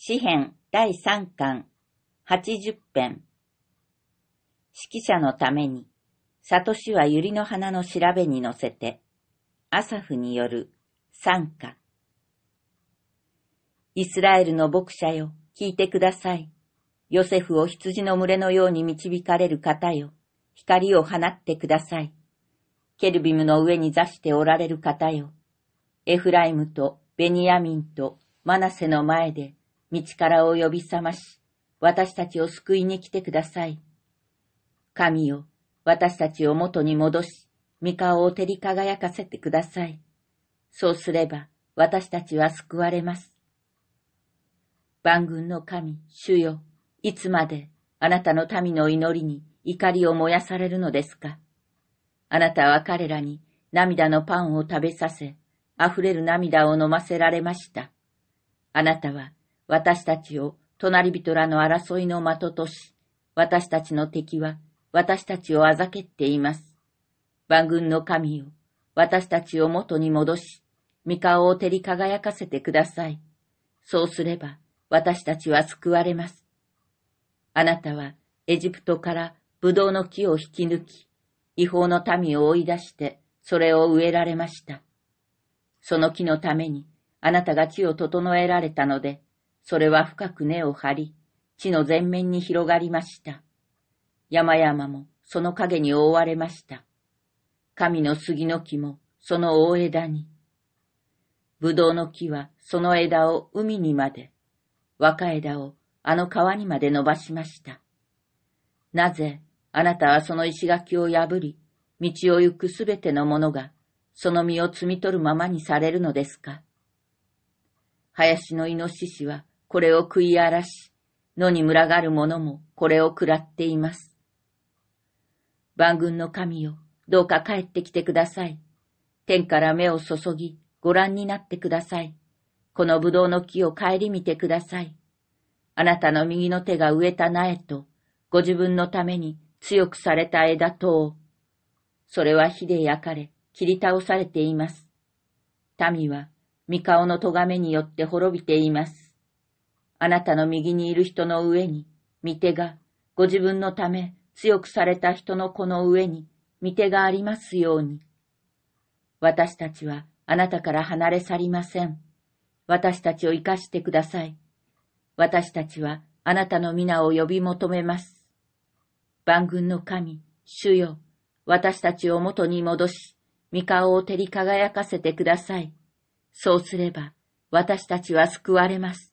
詩編第3巻80編指揮者のために、里氏は百合の花の調べに乗せて、アサフによる参加。イスラエルの牧者よ、聞いてください。ヨセフを羊の群れのように導かれる方よ、光を放ってください。ケルビムの上に座しておられる方よ。エフライムとベニヤミンとマナセの前で道からを呼び覚まし、私たちを救いに来てください。神よ、私たちを元に戻し、御顔を照り輝かせてください。そうすれば、私たちは救われます。万軍の神、主よ、いつまであなたの民の祈りに怒りを燃やされるのですかあなたは彼らに涙のパンを食べさせ、溢れる涙を飲ませられました。あなたは私たちを隣人らの争いの的とし、私たちの敵は私たちをあざけっています。万軍の神よ、私たちを元に戻し、御顔を照り輝かせてください。そうすれば私たちは救われます。あなたはエジプトからブドウの木を引き抜き、違法の民を追い出してそれを植えられました。その木のためにあなたが地を整えられたので、それは深く根を張り、地の全面に広がりました。山々もその影に覆われました。神の杉の木もその大枝に。ぶどうの木はその枝を海にまで、若枝をあの川にまで伸ばしました。なぜあなたはその石垣を破り、道を行くすべてのものが、その身を摘み取るままにされるのですか林のイノシシはこれを食い荒らし、野に群がる者もこれを食らっています。万軍の神よ、どうか帰ってきてください。天から目を注ぎ、ご覧になってください。この葡萄の木を顧みてください。あなたの右の手が植えた苗と、ご自分のために強くされた枝とを、それは火で焼かれ、切り倒されています。民は、三顔の咎めによって滅びています。あなたの右にいる人の上に、御手が、ご自分のため強くされた人の子の上に、御手がありますように。私たちはあなたから離れ去りません。私たちを生かしてください。私たちはあなたの皆を呼び求めます。万軍の神、主よ、私たちを元に戻し、御顔を照り輝かせてください。そうすれば、私たちは救われます。